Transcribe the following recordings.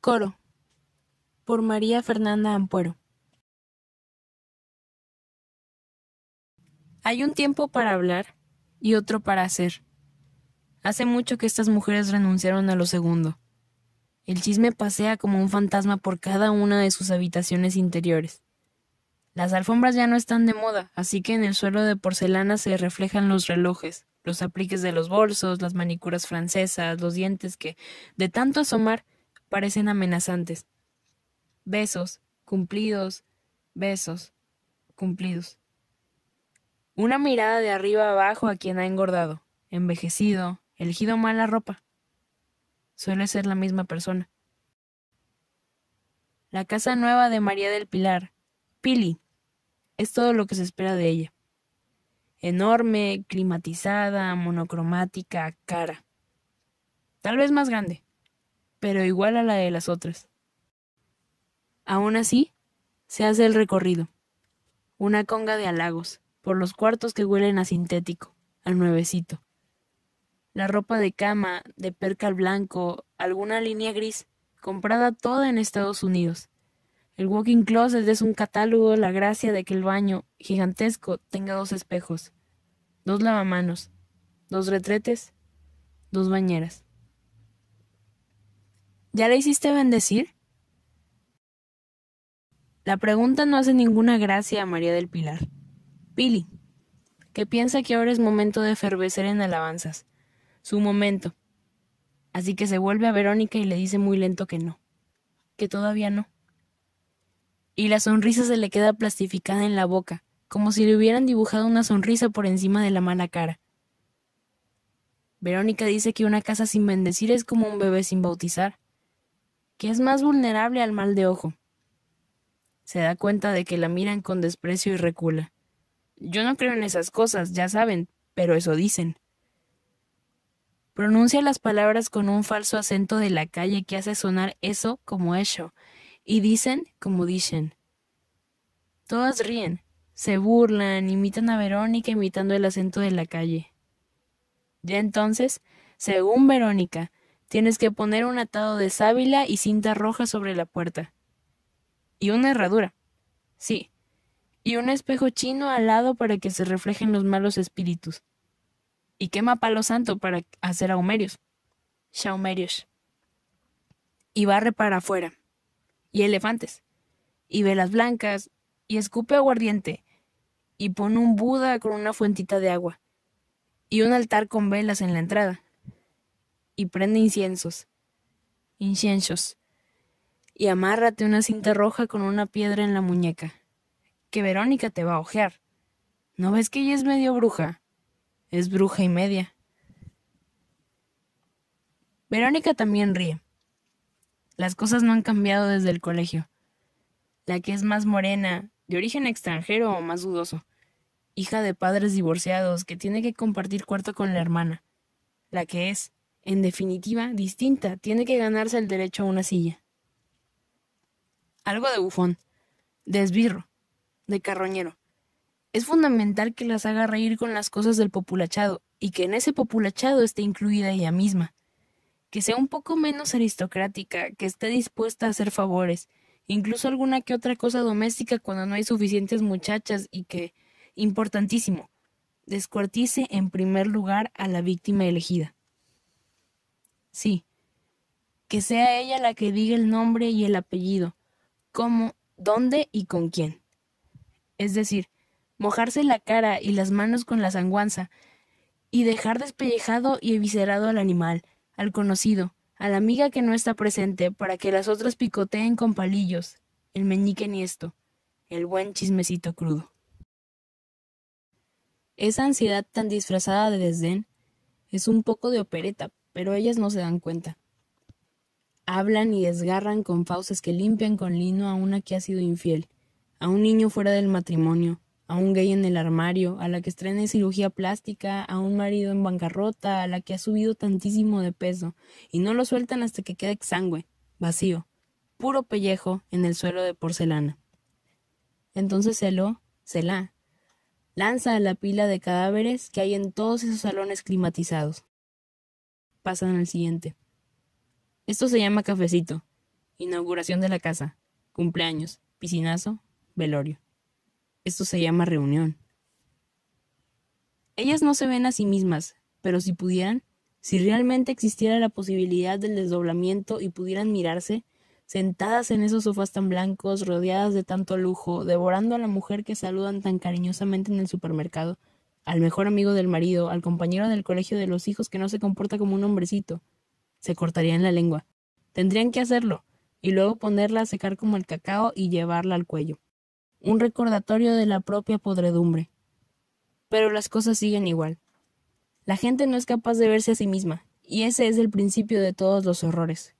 Coro: Por María Fernanda Ampuero. Hay un tiempo para hablar y otro para hacer. Hace mucho que estas mujeres renunciaron a lo segundo. El chisme pasea como un fantasma por cada una de sus habitaciones interiores. Las alfombras ya no están de moda, así que en el suelo de porcelana se reflejan los relojes, los apliques de los bolsos, las manicuras francesas, los dientes que, de tanto asomar, parecen amenazantes. Besos, cumplidos, besos, cumplidos. Una mirada de arriba abajo a quien ha engordado, envejecido, elegido mala ropa. Suele ser la misma persona. La casa nueva de María del Pilar, Pili, es todo lo que se espera de ella. Enorme, climatizada, monocromática, cara. Tal vez más grande, pero igual a la de las otras. Aún así, se hace el recorrido. Una conga de halagos, por los cuartos que huelen a sintético, al nuevecito. La ropa de cama, de percal blanco, alguna línea gris, comprada toda en Estados Unidos. El walking closet es un catálogo la gracia de que el baño, gigantesco, tenga dos espejos, dos lavamanos, dos retretes, dos bañeras. ¿Ya la hiciste bendecir? La pregunta no hace ninguna gracia a María del Pilar. Pili, que piensa que ahora es momento de fervecer en alabanzas. Su momento. Así que se vuelve a Verónica y le dice muy lento que no. Que todavía no. Y la sonrisa se le queda plastificada en la boca, como si le hubieran dibujado una sonrisa por encima de la mala cara. Verónica dice que una casa sin bendecir es como un bebé sin bautizar que es más vulnerable al mal de ojo. Se da cuenta de que la miran con desprecio y recula. Yo no creo en esas cosas, ya saben, pero eso dicen. Pronuncia las palabras con un falso acento de la calle que hace sonar eso como eso, y dicen como dicen. Todas ríen, se burlan, imitan a Verónica imitando el acento de la calle. Ya entonces, según Verónica, Tienes que poner un atado de sábila y cinta roja sobre la puerta. Y una herradura. Sí. Y un espejo chino al lado para que se reflejen los malos espíritus. Y quema palo santo para hacer ahumerios. Shaumerios. Y barre para afuera. Y elefantes. Y velas blancas. Y escupe aguardiente. Y pone un Buda con una fuentita de agua. Y un altar con velas en la entrada y prende inciensos. Inciensos. Y amárrate una cinta roja con una piedra en la muñeca. Que Verónica te va a ojear. ¿No ves que ella es medio bruja? Es bruja y media. Verónica también ríe. Las cosas no han cambiado desde el colegio. La que es más morena, de origen extranjero o más dudoso, hija de padres divorciados que tiene que compartir cuarto con la hermana. La que es, en definitiva, distinta, tiene que ganarse el derecho a una silla. Algo de bufón, de esbirro, de carroñero. Es fundamental que las haga reír con las cosas del populachado y que en ese populachado esté incluida ella misma. Que sea un poco menos aristocrática, que esté dispuesta a hacer favores, incluso alguna que otra cosa doméstica cuando no hay suficientes muchachas y que, importantísimo, descuartice en primer lugar a la víctima elegida sí, que sea ella la que diga el nombre y el apellido, cómo, dónde y con quién. Es decir, mojarse la cara y las manos con la sanguanza, y dejar despellejado y eviscerado al animal, al conocido, a la amiga que no está presente, para que las otras picoteen con palillos, el meñique ni esto, el buen chismecito crudo. Esa ansiedad tan disfrazada de desdén es un poco de opereta, pero ellas no se dan cuenta. Hablan y desgarran con fauces que limpian con lino a una que ha sido infiel, a un niño fuera del matrimonio, a un gay en el armario, a la que estrena cirugía plástica, a un marido en bancarrota, a la que ha subido tantísimo de peso, y no lo sueltan hasta que quede exangüe, vacío, puro pellejo en el suelo de porcelana. Entonces se lo, se la, lanza a la pila de cadáveres que hay en todos esos salones climatizados pasan al siguiente. Esto se llama cafecito, inauguración de la casa, cumpleaños, piscinazo, velorio. Esto se llama reunión. Ellas no se ven a sí mismas, pero si pudieran, si realmente existiera la posibilidad del desdoblamiento y pudieran mirarse, sentadas en esos sofás tan blancos, rodeadas de tanto lujo, devorando a la mujer que saludan tan cariñosamente en el supermercado, al mejor amigo del marido, al compañero del colegio de los hijos que no se comporta como un hombrecito. Se cortarían la lengua. Tendrían que hacerlo, y luego ponerla a secar como el cacao y llevarla al cuello. Un recordatorio de la propia podredumbre. Pero las cosas siguen igual. La gente no es capaz de verse a sí misma, y ese es el principio de todos los horrores.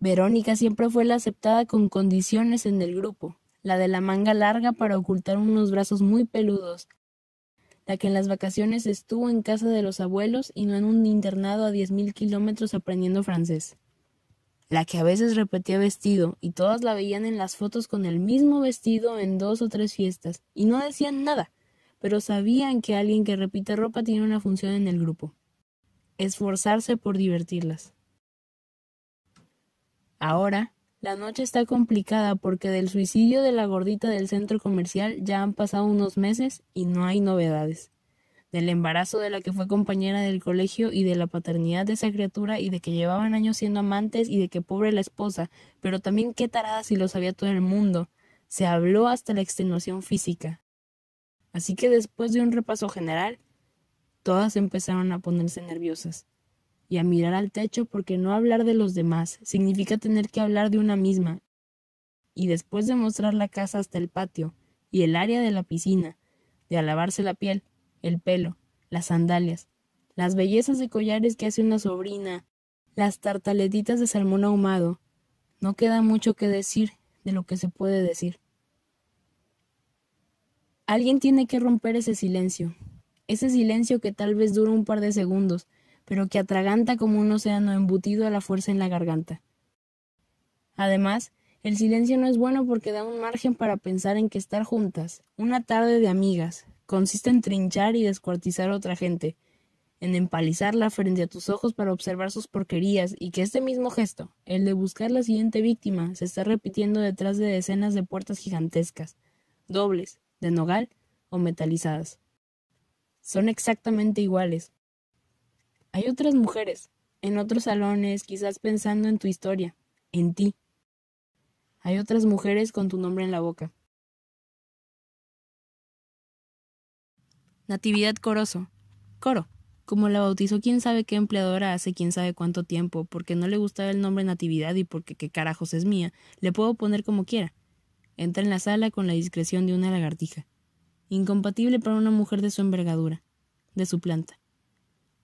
Verónica siempre fue la aceptada con condiciones en el grupo, la de la manga larga para ocultar unos brazos muy peludos, la que en las vacaciones estuvo en casa de los abuelos y no en un internado a diez mil kilómetros aprendiendo francés, la que a veces repetía vestido y todas la veían en las fotos con el mismo vestido en dos o tres fiestas y no decían nada, pero sabían que alguien que repite ropa tiene una función en el grupo, esforzarse por divertirlas. Ahora, la noche está complicada porque del suicidio de la gordita del centro comercial ya han pasado unos meses y no hay novedades. Del embarazo de la que fue compañera del colegio y de la paternidad de esa criatura y de que llevaban años siendo amantes y de que pobre la esposa, pero también qué tarada si lo sabía todo el mundo. Se habló hasta la extenuación física. Así que después de un repaso general, todas empezaron a ponerse nerviosas y a mirar al techo porque no hablar de los demás significa tener que hablar de una misma. Y después de mostrar la casa hasta el patio y el área de la piscina, de alabarse la piel, el pelo, las sandalias, las bellezas de collares que hace una sobrina, las tartaletitas de salmón ahumado, no queda mucho que decir de lo que se puede decir. Alguien tiene que romper ese silencio, ese silencio que tal vez dura un par de segundos, pero que atraganta como un océano embutido a la fuerza en la garganta. Además, el silencio no es bueno porque da un margen para pensar en que estar juntas, una tarde de amigas, consiste en trinchar y descuartizar a otra gente, en empalizarla frente a tus ojos para observar sus porquerías y que este mismo gesto, el de buscar la siguiente víctima, se está repitiendo detrás de decenas de puertas gigantescas, dobles, de nogal o metalizadas. Son exactamente iguales, hay otras mujeres, en otros salones, quizás pensando en tu historia, en ti. Hay otras mujeres con tu nombre en la boca. Natividad coroso. Coro, como la bautizó quién sabe qué empleadora hace quién sabe cuánto tiempo, porque no le gustaba el nombre Natividad y porque qué carajos es mía, le puedo poner como quiera. Entra en la sala con la discreción de una lagartija. Incompatible para una mujer de su envergadura, de su planta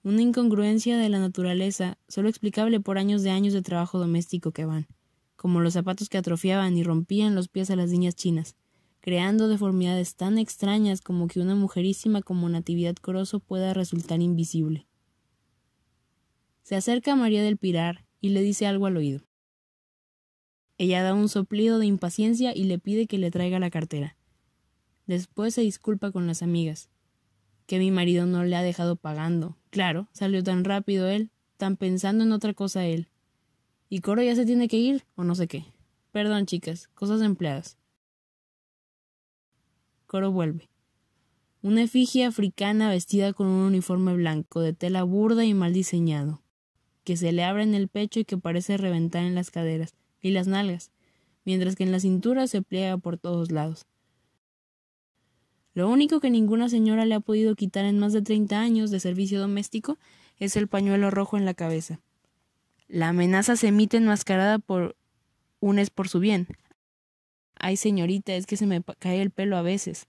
una incongruencia de la naturaleza, solo explicable por años de años de trabajo doméstico que van, como los zapatos que atrofiaban y rompían los pies a las niñas chinas, creando deformidades tan extrañas como que una mujerísima como Natividad coroso pueda resultar invisible. Se acerca a María del Pirar y le dice algo al oído. Ella da un soplido de impaciencia y le pide que le traiga la cartera. Después se disculpa con las amigas, que mi marido no le ha dejado pagando. Claro, salió tan rápido él, tan pensando en otra cosa él. Y Coro ya se tiene que ir, o no sé qué. Perdón, chicas, cosas empleadas. Coro vuelve. Una efigie africana vestida con un uniforme blanco de tela burda y mal diseñado, que se le abre en el pecho y que parece reventar en las caderas y las nalgas, mientras que en la cintura se pliega por todos lados. Lo único que ninguna señora le ha podido quitar en más de treinta años de servicio doméstico es el pañuelo rojo en la cabeza. La amenaza se emite enmascarada por un es por su bien. Ay, señorita, es que se me cae el pelo a veces.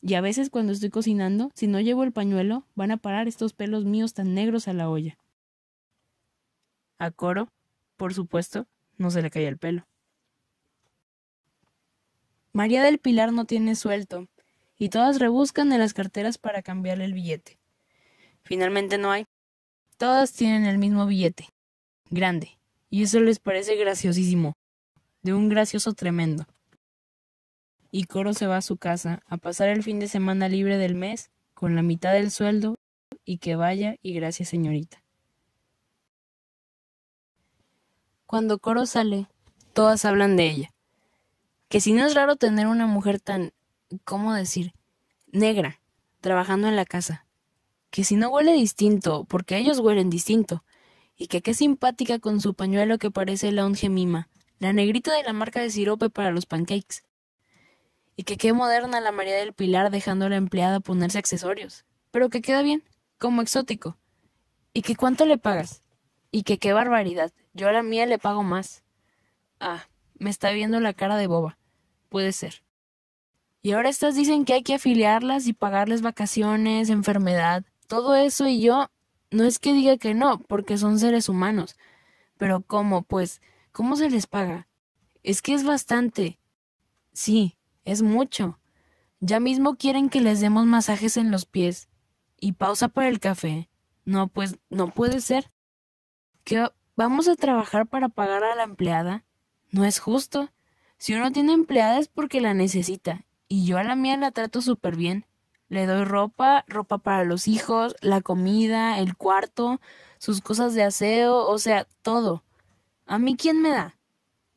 Y a veces cuando estoy cocinando, si no llevo el pañuelo, van a parar estos pelos míos tan negros a la olla. A Coro, por supuesto, no se le cae el pelo. María del Pilar no tiene suelto, y todas rebuscan en las carteras para cambiarle el billete. Finalmente no hay. Todas tienen el mismo billete, grande, y eso les parece graciosísimo, de un gracioso tremendo. Y Coro se va a su casa a pasar el fin de semana libre del mes con la mitad del sueldo y que vaya y gracias señorita. Cuando Coro sale, todas hablan de ella. Que si no es raro tener una mujer tan ¿cómo decir? Negra, trabajando en la casa. Que si no huele distinto, porque ellos huelen distinto. Y que qué simpática con su pañuelo que parece la ungemima, mima, la negrita de la marca de sirope para los pancakes. Y que qué moderna la María del Pilar dejando a la empleada ponerse accesorios. Pero que queda bien, como exótico. Y que cuánto le pagas. Y que qué barbaridad, yo a la mía le pago más. Ah, me está viendo la cara de boba. Puede ser. Y ahora estas dicen que hay que afiliarlas y pagarles vacaciones, enfermedad, todo eso y yo no es que diga que no, porque son seres humanos. Pero ¿cómo? Pues, ¿cómo se les paga? Es que es bastante. Sí, es mucho. Ya mismo quieren que les demos masajes en los pies. Y pausa para el café. No, pues no puede ser. ¿Que vamos a trabajar para pagar a la empleada? No es justo. Si uno tiene empleada es porque la necesita y yo a la mía la trato súper bien. Le doy ropa, ropa para los hijos, la comida, el cuarto, sus cosas de aseo, o sea, todo. ¿A mí quién me da?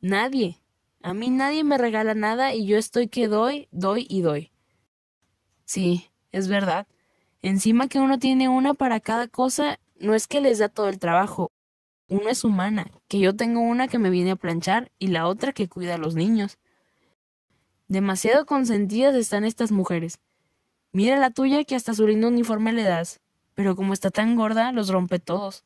Nadie. A mí nadie me regala nada y yo estoy que doy, doy y doy. Sí, es verdad. Encima que uno tiene una para cada cosa, no es que les da todo el trabajo. Uno es humana, que yo tengo una que me viene a planchar y la otra que cuida a los niños. Demasiado consentidas están estas mujeres. Mira la tuya que hasta su lindo uniforme le das, pero como está tan gorda, los rompe todos.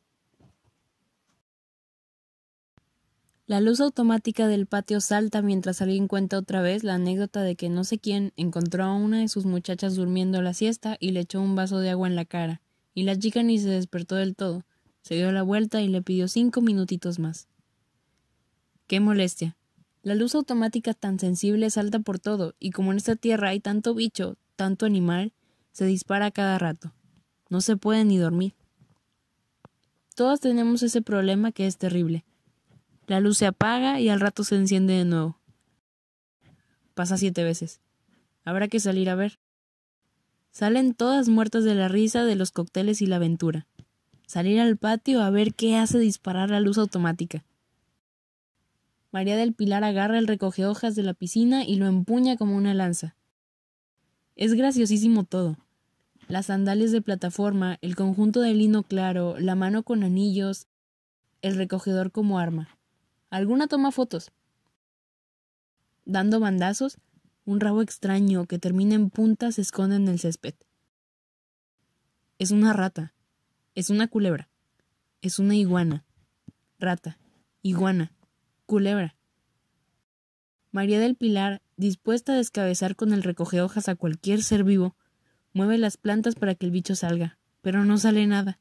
La luz automática del patio salta mientras alguien cuenta otra vez la anécdota de que no sé quién encontró a una de sus muchachas durmiendo la siesta y le echó un vaso de agua en la cara, y la chica ni se despertó del todo, se dio la vuelta y le pidió cinco minutitos más. ¡Qué molestia! La luz automática tan sensible salta por todo, y como en esta tierra hay tanto bicho, tanto animal, se dispara a cada rato. No se puede ni dormir. Todas tenemos ese problema que es terrible. La luz se apaga y al rato se enciende de nuevo. Pasa siete veces. Habrá que salir a ver. Salen todas muertas de la risa, de los cócteles y la aventura. Salir al patio a ver qué hace disparar la luz automática. María del Pilar agarra el recoge de la piscina y lo empuña como una lanza. Es graciosísimo todo. Las sandalias de plataforma, el conjunto de lino claro, la mano con anillos, el recogedor como arma. Alguna toma fotos. Dando bandazos, un rabo extraño que termina en punta se esconde en el césped. Es una rata. Es una culebra. Es una iguana. Rata. Iguana. Culebra. María del Pilar, dispuesta a descabezar con el hojas a cualquier ser vivo, mueve las plantas para que el bicho salga, pero no sale nada.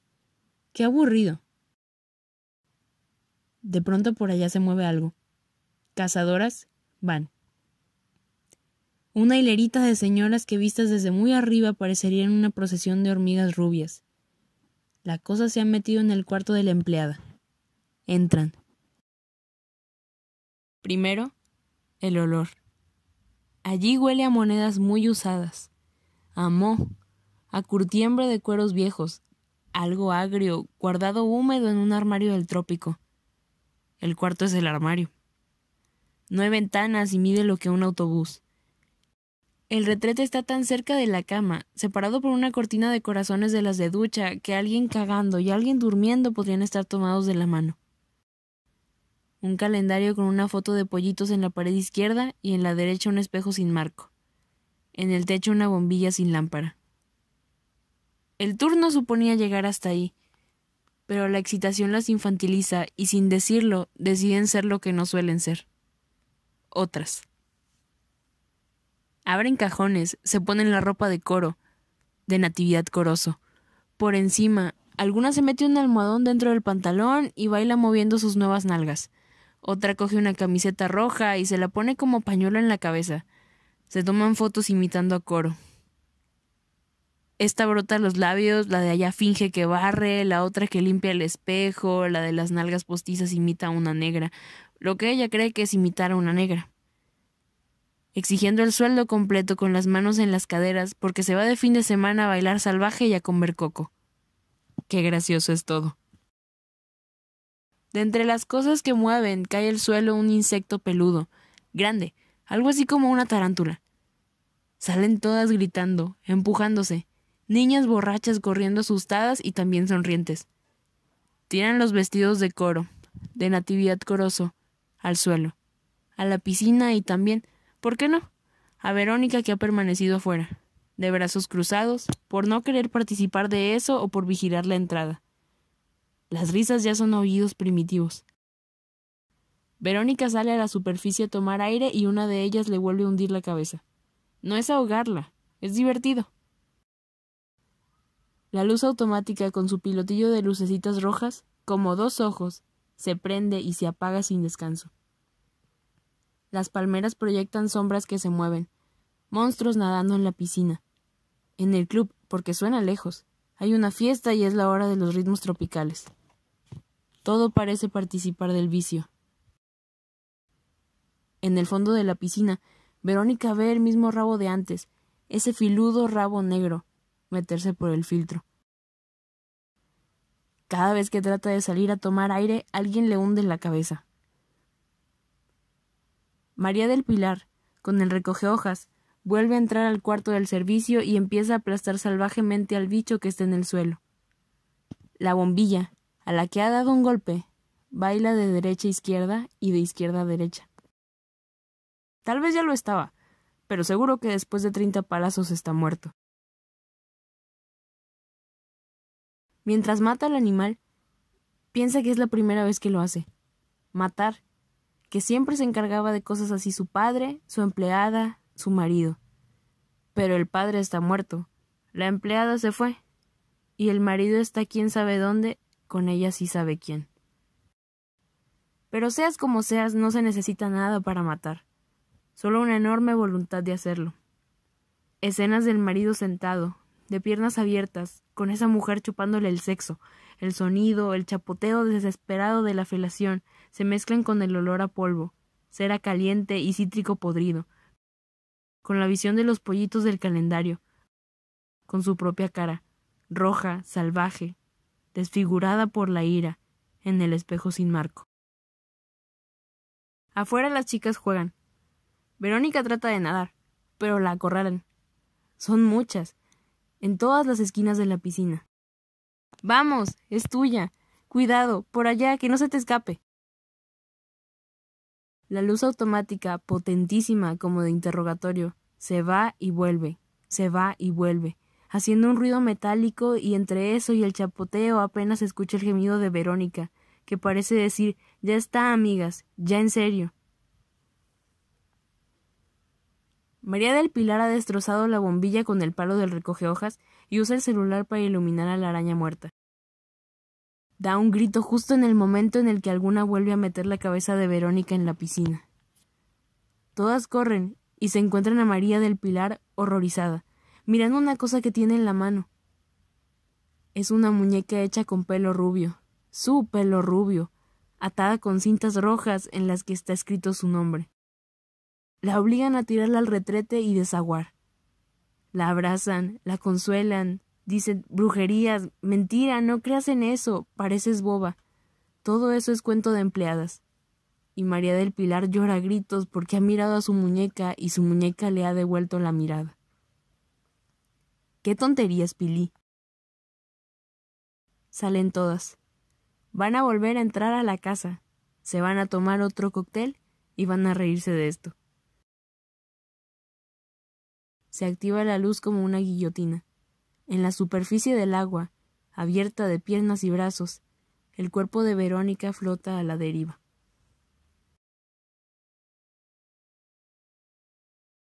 ¡Qué aburrido! De pronto por allá se mueve algo. Cazadoras van. Una hilerita de señoras que vistas desde muy arriba parecerían una procesión de hormigas rubias. La cosa se ha metido en el cuarto de la empleada. Entran. Primero, el olor. Allí huele a monedas muy usadas, a moho, a curtiembre de cueros viejos, algo agrio, guardado húmedo en un armario del trópico. El cuarto es el armario. No hay ventanas y mide lo que un autobús. El retrete está tan cerca de la cama, separado por una cortina de corazones de las de ducha, que alguien cagando y alguien durmiendo podrían estar tomados de la mano un calendario con una foto de pollitos en la pared izquierda y en la derecha un espejo sin marco. En el techo una bombilla sin lámpara. El turno suponía llegar hasta ahí, pero la excitación las infantiliza y sin decirlo deciden ser lo que no suelen ser. Otras. Abren cajones, se ponen la ropa de coro, de natividad coroso. Por encima, alguna se mete un almohadón dentro del pantalón y baila moviendo sus nuevas nalgas. Otra coge una camiseta roja y se la pone como pañuelo en la cabeza. Se toman fotos imitando a Coro. Esta brota los labios, la de allá finge que barre, la otra que limpia el espejo, la de las nalgas postizas imita a una negra, lo que ella cree que es imitar a una negra. Exigiendo el sueldo completo con las manos en las caderas porque se va de fin de semana a bailar salvaje y a comer coco. Qué gracioso es todo. De entre las cosas que mueven cae al suelo un insecto peludo, grande, algo así como una tarántula. Salen todas gritando, empujándose, niñas borrachas corriendo asustadas y también sonrientes. Tiran los vestidos de coro, de natividad coroso, al suelo, a la piscina y también, ¿por qué no?, a Verónica que ha permanecido afuera, de brazos cruzados, por no querer participar de eso o por vigilar la entrada. Las risas ya son oídos primitivos. Verónica sale a la superficie a tomar aire y una de ellas le vuelve a hundir la cabeza. No es ahogarla, es divertido. La luz automática con su pilotillo de lucecitas rojas, como dos ojos, se prende y se apaga sin descanso. Las palmeras proyectan sombras que se mueven, monstruos nadando en la piscina. En el club, porque suena lejos. Hay una fiesta y es la hora de los ritmos tropicales. Todo parece participar del vicio. En el fondo de la piscina, Verónica ve el mismo rabo de antes, ese filudo rabo negro, meterse por el filtro. Cada vez que trata de salir a tomar aire, alguien le hunde la cabeza. María del Pilar, con el recoge hojas, Vuelve a entrar al cuarto del servicio y empieza a aplastar salvajemente al bicho que está en el suelo. La bombilla, a la que ha dado un golpe, baila de derecha a izquierda y de izquierda a derecha. Tal vez ya lo estaba, pero seguro que después de treinta palazos está muerto. Mientras mata al animal, piensa que es la primera vez que lo hace. Matar, que siempre se encargaba de cosas así su padre, su empleada, su marido. Pero el padre está muerto. La empleada se fue. Y el marido está quién sabe dónde, con ella sí sabe quién. Pero seas como seas, no se necesita nada para matar, solo una enorme voluntad de hacerlo. Escenas del marido sentado, de piernas abiertas, con esa mujer chupándole el sexo, el sonido, el chapoteo desesperado de la felación, se mezclan con el olor a polvo, cera caliente y cítrico podrido, con la visión de los pollitos del calendario, con su propia cara, roja, salvaje, desfigurada por la ira, en el espejo sin marco. Afuera las chicas juegan. Verónica trata de nadar, pero la acorralan. Son muchas, en todas las esquinas de la piscina. Vamos, es tuya. Cuidado, por allá, que no se te escape. La luz automática, potentísima como de interrogatorio, se va y vuelve, se va y vuelve, haciendo un ruido metálico y entre eso y el chapoteo apenas escucha el gemido de Verónica, que parece decir ya está, amigas, ya en serio. María del Pilar ha destrozado la bombilla con el palo del recoge y usa el celular para iluminar a la araña muerta. Da un grito justo en el momento en el que alguna vuelve a meter la cabeza de Verónica en la piscina. Todas corren y se encuentran a María del Pilar horrorizada, mirando una cosa que tiene en la mano. Es una muñeca hecha con pelo rubio, su pelo rubio, atada con cintas rojas en las que está escrito su nombre. La obligan a tirarla al retrete y desaguar. La abrazan, la consuelan, dice brujerías, mentira, no creas en eso, pareces boba. Todo eso es cuento de empleadas. Y María del Pilar llora a gritos porque ha mirado a su muñeca y su muñeca le ha devuelto la mirada. ¡Qué tonterías, Pili! Salen todas. Van a volver a entrar a la casa. Se van a tomar otro cóctel y van a reírse de esto. Se activa la luz como una guillotina en la superficie del agua, abierta de piernas y brazos, el cuerpo de Verónica flota a la deriva.